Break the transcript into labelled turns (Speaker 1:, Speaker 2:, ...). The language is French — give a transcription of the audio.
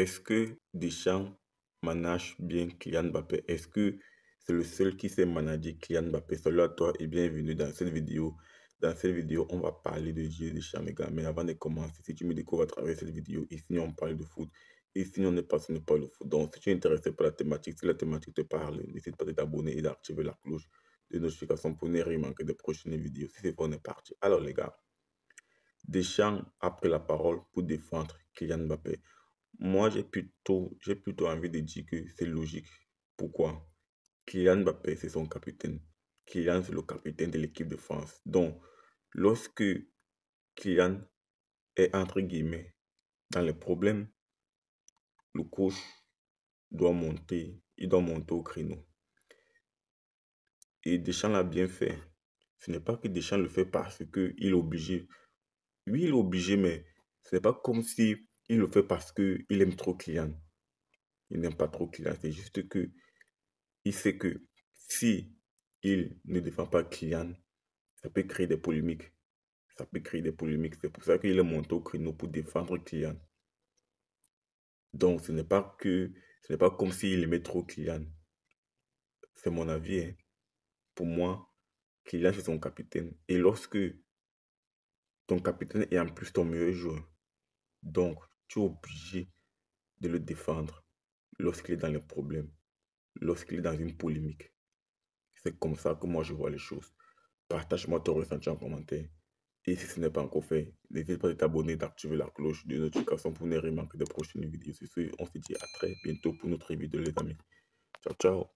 Speaker 1: est-ce que Deschamps manage bien Kylian Mbappé Est-ce que c'est le seul qui sait manager Kylian Mbappé Salut à toi et bienvenue dans cette vidéo. Dans cette vidéo, on va parler de Dieu Deschamps, les gars. Mais avant de commencer, si tu me découvres à travers cette vidéo, ici on parle de foot. et Ici, on ne passionné pas le foot. Donc, si tu es intéressé par la thématique, si la thématique te parle, n'hésite pas à t'abonner et d'activer la cloche de notification pour ne rien manquer des prochaines vidéos. Si c'est bon, on est parti. Alors, les gars, Deschamps a pris la parole pour défendre Kylian Mbappé. Moi, j'ai plutôt, j'ai plutôt envie de dire que c'est logique. Pourquoi Kylian Mbappé, c'est son capitaine. Kylian, c'est le capitaine de l'équipe de France. Donc, lorsque Kylian est entre guillemets dans les problèmes, le coach doit monter, il doit monter au créneau. Et Deschamps l'a bien fait. Ce n'est pas que Deschamps le fait parce qu'il est obligé. Oui, il est obligé, mais ce n'est pas comme si il le fait parce qu'il aime trop Kylian. Il n'aime pas trop Kylian. C'est juste que il sait que si il ne défend pas Kylian, ça peut créer des polémiques. Ça peut créer des polémiques. C'est pour ça qu'il est monté au créneau pour défendre Kylian. Donc ce n'est pas que ce n'est pas comme s'il aimait trop Kylian. C'est mon avis. Hein. Pour moi, Kylian c'est son capitaine. Et lorsque ton capitaine est en plus ton meilleur joueur, donc obligé de le défendre lorsqu'il est dans les problèmes, lorsqu'il est dans une polémique. C'est comme ça que moi je vois les choses. Partage-moi ton ressenti en commentaire. Et si ce n'est pas encore fait, n'hésite pas à t'abonner d'activer la cloche de notification pour ne rien manquer de prochaines vidéos. C'est ce, on se dit à très bientôt pour notre vidéo, les amis. Ciao, ciao.